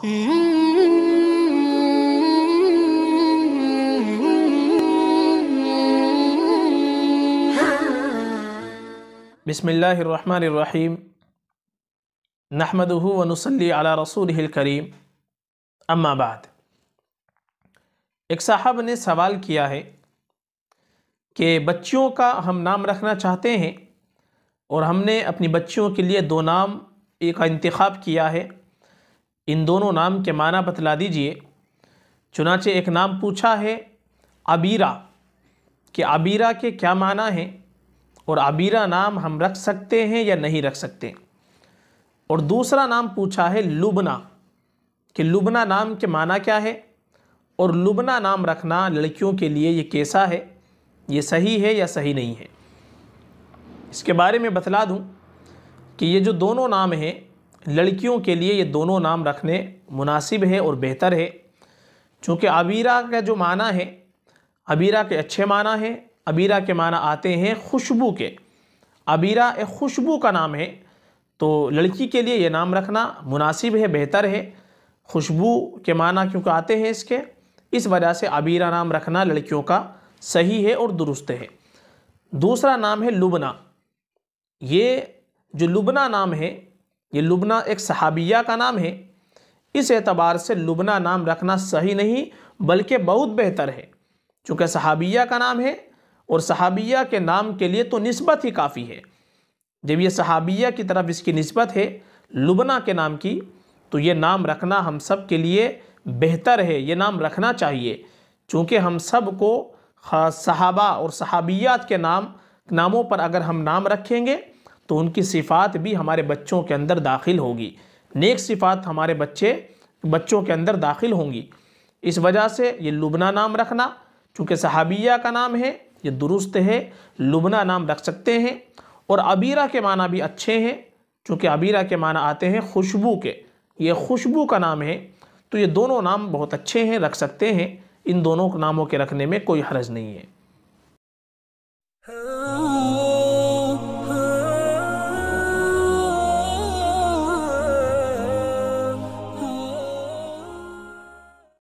बिसमीम नहमद वनसली अला रसूल करीम अम्माबाद एक साहब ने सवाल किया है कि बच्चियों का हम नाम रखना चाहते हैं और हमने अपनी बच्चियों के लिए दो नाम का इंतखब किया है इन दोनों नाम के माना बतला दीजिए चुनाचे एक नाम पूछा है अबीरा कि अबीरा के क्या माना है और अबीरा नाम हम रख सकते हैं या नहीं रख सकते और दूसरा नाम पूछा है लुबना कि लुबना नाम के माना क्या है और लुबना नाम रखना लड़कियों के लिए ये कैसा है ये सही है या सही नहीं है इसके बारे में बतला दूं कि ये जो दोनों नाम हैं लड़कियों के लिए ये दोनों नाम रखने मुनासिब है और बेहतर है चूँकि अबीरा का जो माना है अबीरा के अच्छे माना है अबीरा के माना आते हैं खुशबू के अबीरा एक खुशबू का नाम है तो लड़की के लिए ये नाम रखना मुनासिब है बेहतर है खुशबू के माना क्योंकि आते हैं इसके इस वजह से अबीरा नाम रखना लड़कियों का सही है और दुरुस्त है दूसरा नाम है लुबना ये जो लुबना नाम है ये लुबना एक सहाबिया का नाम है इस एतबार से लुबना नाम रखना सही नहीं बल्कि बहुत बेहतर है चूँकि सहाबिया का नाम है और सहाबिया के नाम के लिए तो नस्बत ही काफ़ी है जब यह सहाबिया की तरफ इसकी नस्बत है लुबना के नाम की तो ये नाम रखना हम सब के लिए बेहतर है ये नाम रखना चाहिए चूँकि हम सब को सहाबा और सहाबियात के नाम नामों पर अगर हम नाम रखेंगे तो उनकी सिफ़ात भी हमारे बच्चों के अंदर दाखिल होगी नेक सिफ़ात हमारे बच्चे बच्चों के अंदर दाखिल होंगी इस वजह से ये लुबना नाम रखना चूँकि सहाबिया का नाम है ये दुरुस्त है लुबना नाम रख सकते हैं और अबीरा के माना भी अच्छे हैं चूँकि अबीरा के माना आते हैं खुशबू के ये खुशबू का नाम है तो ये दोनों नाम बहुत अच्छे हैं रख सकते हैं इन दोनों नामों के रखने में कोई हर्ज नहीं है